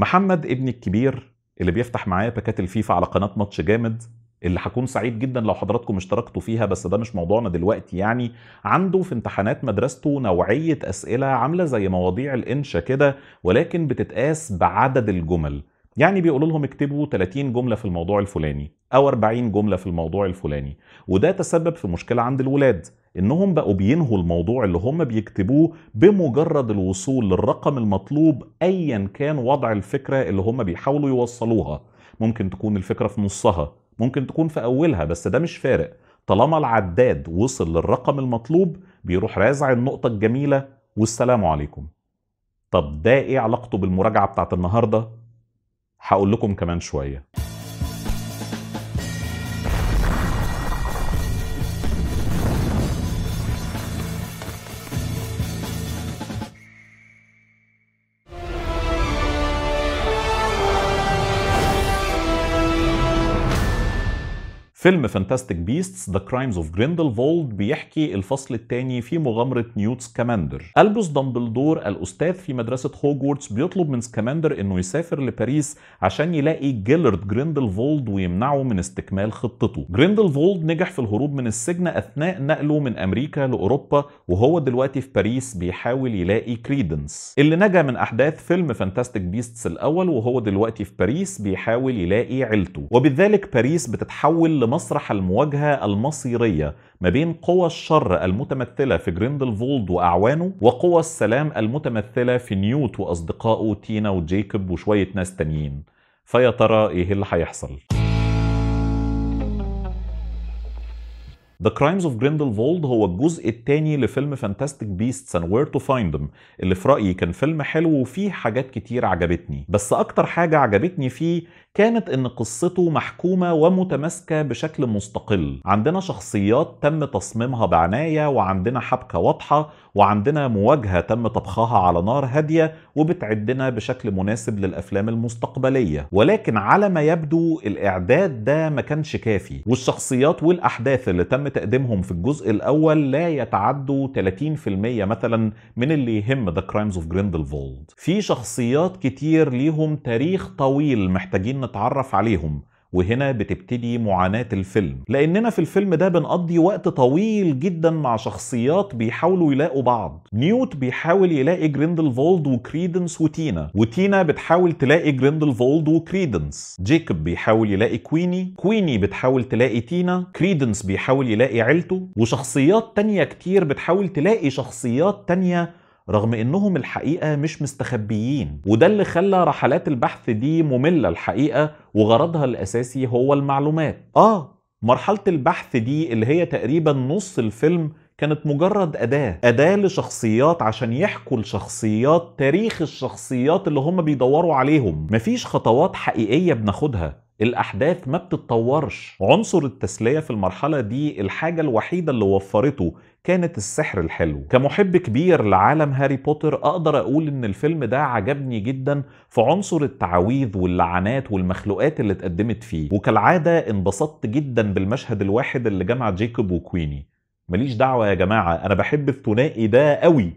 محمد ابني الكبير اللي بيفتح معايا باكات الفيفا على قناه ماتش جامد اللي هكون سعيد جدا لو حضراتكم اشتركتوا فيها بس ده مش موضوعنا دلوقتي يعني عنده في امتحانات مدرسته نوعيه اسئله عامله زي مواضيع الانشا كده ولكن بتتقاس بعدد الجمل يعني بيقولوا لهم اكتبوا 30 جمله في الموضوع الفلاني او 40 جمله في الموضوع الفلاني وده تسبب في مشكله عند الولاد انهم بقوا بينهوا الموضوع اللي هم بيكتبوه بمجرد الوصول للرقم المطلوب ايا كان وضع الفكره اللي هم بيحاولوا يوصلوها ممكن تكون الفكره في نصها ممكن تكون في اولها بس ده مش فارق طالما العداد وصل للرقم المطلوب بيروح رازع النقطه الجميله والسلام عليكم طب ده ايه علاقته بالمراجعه بتاعت النهارده هقول لكم كمان شويه فيلم فانتاستيك بيستس ذا كرايمز اوف جريندلفولد بيحكي الفصل الثاني في مغامره نيوت سكاماندر البوس دامبلدور الاستاذ في مدرسه هوجورتس بيطلب من سكاماندر انه يسافر لباريس عشان يلاقي جيلرد جريندلفولد ويمنعه من استكمال خطته جريندلفولد نجح في الهروب من السجن اثناء نقله من امريكا لاوروبا وهو دلوقتي في باريس بيحاول يلاقي كريدنس اللي نجا من احداث فيلم فانتاستيك بيستس الاول وهو دلوقتي في باريس بيحاول يلاقي عيلته وبذلك باريس بتتحول مسرح المواجهة المصيرية ما بين قوى الشر المتمثلة في جريندلفولد وأعوانه وقوى السلام المتمثلة في نيوت وأصدقائه تينا وجيكوب وشوية ناس تانيين فيا ترى إيه اللي هيحصل؟ ذا كرايمز اوف جريندلفولد هو الجزء الثاني لفيلم فانتاستيك بيستس اند وير تو فايند اللي في رايي كان فيلم حلو وفيه حاجات كتير عجبتني بس اكتر حاجه عجبتني فيه كانت ان قصته محكومه ومتماسكه بشكل مستقل عندنا شخصيات تم تصميمها بعنايه وعندنا حبكه واضحه وعندنا مواجهه تم طبخها على نار هاديه وبتعدنا بشكل مناسب للافلام المستقبليه ولكن على ما يبدو الاعداد ده ما كانش كافي والشخصيات والاحداث اللي تم تقديمهم في الجزء الاول لا يتعدوا 30% مثلا من اللي يهم ذا كرايمز اوف جريندلفولد في شخصيات كتير ليهم تاريخ طويل محتاجين نتعرف عليهم وهنا بتبتدي معاناة الفيلم لأننا في الفيلم ده بنقضي وقت طويل جدا مع شخصيات بيحاولوا يلاقوا بعض نيوت بيحاول يلاقي جريندلفولد وكريدنس وتينا وتينا بتحاول تلاقي جريندلفولد وكريدنس جيكوب بيحاول يلاقي كويني كويني بتحاول تلاقي تينا كريدنس بيحاول يلاقي عيلته وشخصيات تانية كتير بتحاول تلاقي شخصيات تانية رغم انهم الحقيقه مش مستخبيين وده اللي خلى رحلات البحث دي ممله الحقيقه وغرضها الاساسي هو المعلومات اه مرحله البحث دي اللي هي تقريبا نص الفيلم كانت مجرد أداة أداة لشخصيات عشان يحكوا الشخصيات تاريخ الشخصيات اللي هم بيدوروا عليهم مفيش خطوات حقيقية بناخدها الاحداث ما بتتطورش عنصر التسليه في المرحله دي الحاجه الوحيده اللي وفرته كانت السحر الحلو كمحب كبير لعالم هاري بوتر اقدر اقول ان الفيلم ده عجبني جدا في عنصر التعاويذ واللعنات والمخلوقات اللي اتقدمت فيه وكالعاده انبسطت جدا بالمشهد الواحد اللي جمع جيكوب وكويني ماليش دعوه يا جماعه انا بحب الثنائي ده قوي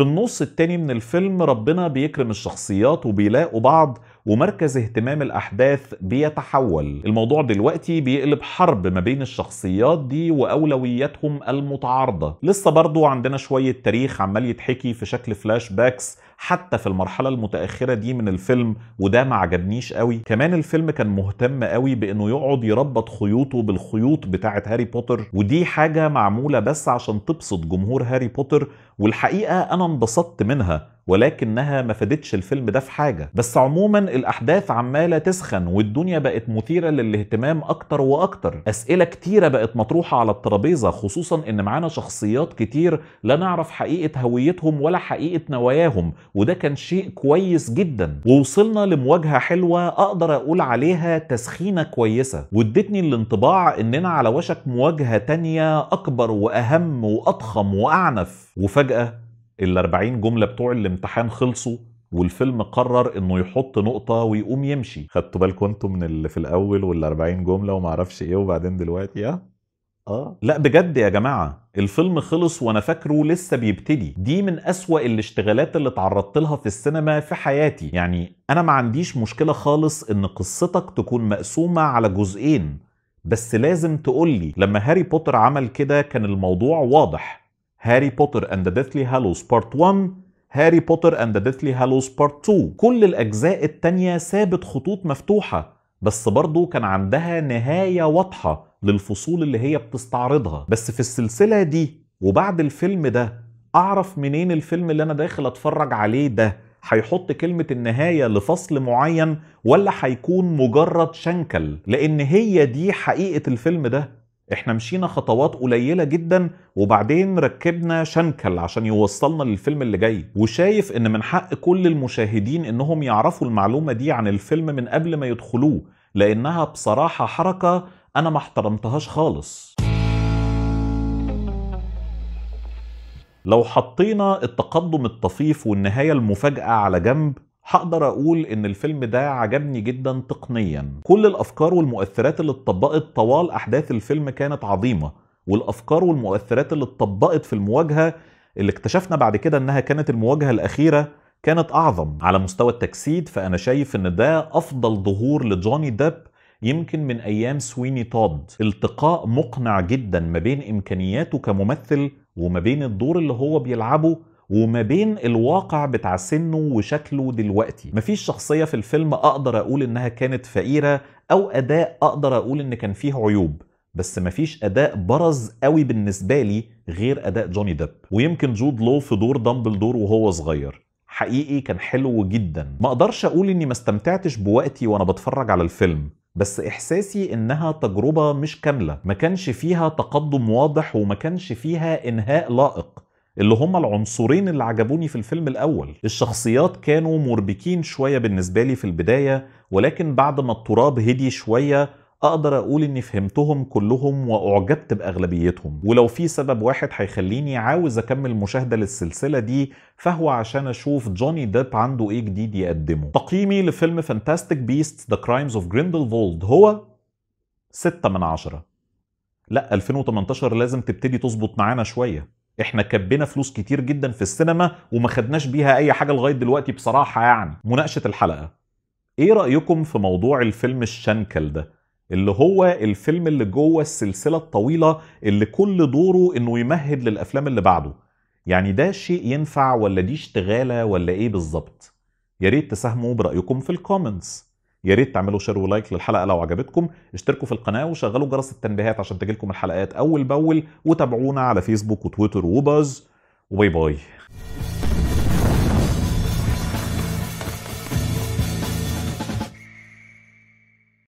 في النص التاني من الفيلم ربنا بيكرم الشخصيات وبيلاقوا بعض ومركز اهتمام الأحداث بيتحول الموضوع دلوقتي بيقلب حرب ما بين الشخصيات دي وأولوياتهم المتعارضة لسه برضو عندنا شوية تاريخ عمال يتحكي في شكل فلاش باكس حتى في المرحلة المتأخرة دي من الفيلم وده ما عجبنيش قوي كمان الفيلم كان مهتم قوي بانه يقعد يربط خيوطه بالخيوط بتاعة هاري بوتر ودي حاجة معمولة بس عشان تبسط جمهور هاري بوتر والحقيقة انا انبسطت منها ولكنها ما فادتش الفيلم ده في حاجه بس عموما الاحداث عماله تسخن والدنيا بقت مثيره للاهتمام اكتر واكتر اسئله كتيره بقت مطروحه على الترابيزه خصوصا ان معانا شخصيات كتير لا نعرف حقيقه هويتهم ولا حقيقه نواياهم وده كان شيء كويس جدا ووصلنا لمواجهه حلوه اقدر اقول عليها تسخينه كويسه وادتني الانطباع اننا على وشك مواجهه تانية اكبر واهم واضخم واعنف وفجاه ال 40 جمله بتوع الامتحان خلصوا والفيلم قرر انه يحط نقطه ويقوم يمشي خدتوا بالكم انتم من اللي في الاول وال 40 جمله وما اعرفش ايه وبعدين دلوقتي اه اه لا بجد يا جماعه الفيلم خلص وانا فاكره لسه بيبتدي دي من اسوا الاشتغالات اللي اتعرضت لها في السينما في حياتي يعني انا ما عنديش مشكله خالص ان قصتك تكون مقسومه على جزئين بس لازم تقولي لما هاري بوتر عمل كده كان الموضوع واضح هاري بوتر اند ذا ديثلي هالوز بارت 1 هاري بوتر اند ذا ديثلي هالوز بارت 2 كل الاجزاء التانية سابت خطوط مفتوحة بس برضه كان عندها نهاية واضحة للفصول اللي هي بتستعرضها بس في السلسلة دي وبعد الفيلم ده اعرف منين الفيلم اللي انا داخل اتفرج عليه ده هيحط كلمة النهاية لفصل معين ولا هيكون مجرد شنكل لان هي دي حقيقة الفيلم ده احنا مشينا خطوات قليله جدا وبعدين ركبنا شنكل عشان يوصلنا للفيلم اللي جاي وشايف ان من حق كل المشاهدين انهم يعرفوا المعلومه دي عن الفيلم من قبل ما يدخلوه لانها بصراحه حركه انا ما احترمتهاش خالص لو حطينا التقدم الطفيف والنهايه المفاجاه على جنب هقدر اقول ان الفيلم ده عجبني جدا تقنيا كل الافكار والمؤثرات اللي اتطبقت طوال احداث الفيلم كانت عظيمه والافكار والمؤثرات اللي اتطبقت في المواجهه اللي اكتشفنا بعد كده انها كانت المواجهه الاخيره كانت اعظم على مستوى التجسيد فانا شايف ان ده افضل ظهور لجوني ديب يمكن من ايام سويني تود التقاء مقنع جدا ما بين امكانياته كممثل وما بين الدور اللي هو بيلعبه وما بين الواقع بتاع سنه وشكله دلوقتي مفيش شخصيه في الفيلم اقدر اقول انها كانت فقيره او اداء اقدر اقول ان كان فيه عيوب بس مفيش اداء برز قوي بالنسبه لي غير اداء جوني ديب ويمكن جود لو في دور دامبلدور وهو صغير حقيقي كان حلو جدا ما اقدرش اقول اني ما استمتعتش بوقتي وانا بتفرج على الفيلم بس احساسي انها تجربه مش كامله ما كانش فيها تقدم واضح وما كانش فيها انهاء لائق اللي هما العنصرين اللي عجبوني في الفيلم الاول الشخصيات كانوا مربكين شويه بالنسبه لي في البدايه ولكن بعد ما التراب هدي شويه اقدر اقول اني فهمتهم كلهم واعجبت باغلبيتهم ولو في سبب واحد هيخليني عاوز اكمل مشاهده للسلسله دي فهو عشان اشوف جوني ديب عنده ايه جديد يقدمه تقييمي لفيلم فانتاستيك بيست ذا كرايمز اوف جريندلفولد هو 6 من 10 لا 2018 لازم تبتدي تظبط معانا شويه احنا كبينا فلوس كتير جدا في السينما وما خدناش بيها اي حاجه لغايه دلوقتي بصراحه يعني مناقشه الحلقه ايه رايكم في موضوع الفيلم الشنكل ده اللي هو الفيلم اللي جوه السلسله الطويله اللي كل دوره انه يمهد للافلام اللي بعده يعني ده شيء ينفع ولا دي اشتغاله ولا ايه بالظبط يا ريت تساهموا برايكم في الكومنتس يا ريت تعملوا شير ولايك للحلقه لو عجبتكم اشتركوا في القناه وشغلوا جرس التنبيهات عشان تجيلكم الحلقات اول باول وتابعونا على فيسبوك وتويتر وباز وباي باي